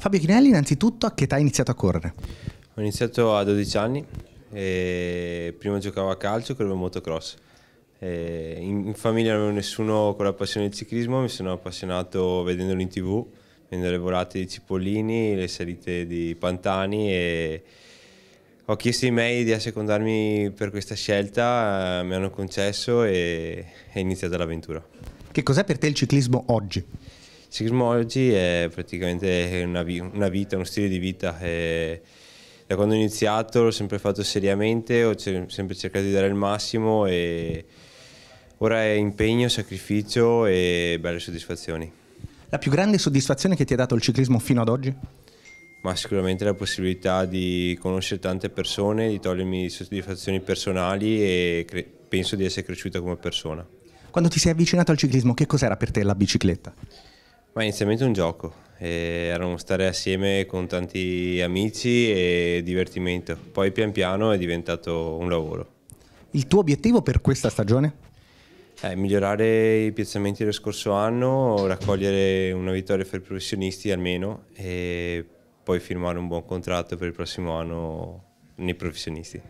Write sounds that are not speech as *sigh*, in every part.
Fabio Chinelli, innanzitutto a che età hai iniziato a correre? Ho iniziato a 12 anni, e prima giocavo a calcio, e correvo motocross. E in, famiglia non avevo nessuno con la passione del ciclismo, mi sono appassionato vedendolo in tv, vedendo le volate di Cipollini, le salite di Pantani e ho chiesto ai miei di assecondarmi per questa scelta, eh, mi hanno concesso e è iniziata l'avventura. Che cos'è per te il ciclismo oggi? Sismology è praticamente una, una vita, uno stile di vita che da quando ho iniziato l'ho sempre fatto seriamente, ho sempre cercato di dare il massimo e ora è impegno, sacrificio e belle soddisfazioni. La più grande soddisfazione che ti ha dato il ciclismo fino ad oggi? Ma sicuramente la possibilità di conoscere tante persone, di togliermi soddisfazioni personali e penso di essere cresciuta come persona. Quando ti sei avvicinato al ciclismo, che cos'era per te la bicicletta? Ma inizialmente un gioco, era uno stare assieme con tanti amici e divertimento, poi pian piano è diventato un lavoro. Il tuo obiettivo per questa stagione? Eh, migliorare i piazzamenti dello scorso anno, raccogliere una vittoria per i professionisti almeno e poi firmare un buon contratto per il prossimo anno nei professionisti.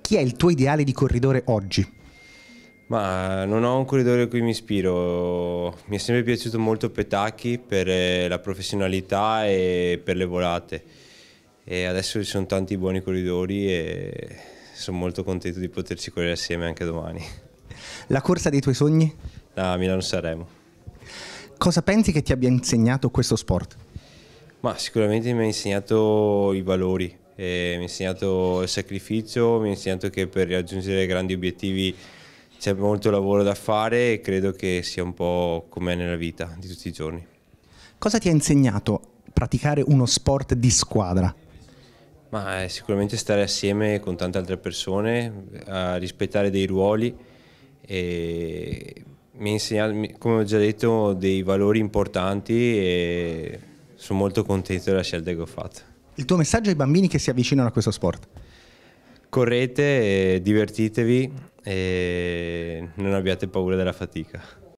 Chi è il tuo ideale di corridore oggi? Ma eh, non ho un corridore a cui mi ispiro, mi è sempre piaciuto molto Petacchi per eh, la professionalità e per le volate e adesso ci sono tanti buoni corridori e sono molto contento di poterci correre assieme anche domani. *laughs* La corsa dei tuoi sogni? A Milano-Sanremo. Cosa pensi che ti abbia insegnato questo sport? Ma sicuramente mi ha insegnato i valori, eh, mi ha insegnato il sacrificio, mi ha insegnato che per raggiungere grandi obiettivi c'è molto lavoro da fare e credo che sia un po' come nella vita di tutti i giorni. Cosa ti ha insegnato praticare uno sport di squadra? Ma sicuramente stare assieme con tante altre persone, a rispettare dei ruoli e mi ha insegnato, come ho già detto, dei valori importanti e sono molto contento della scelta che ho fatto. Il tuo messaggio ai bambini che si avvicinano a questo sport? Correte, divertitevi e non abbiate paura della fatica.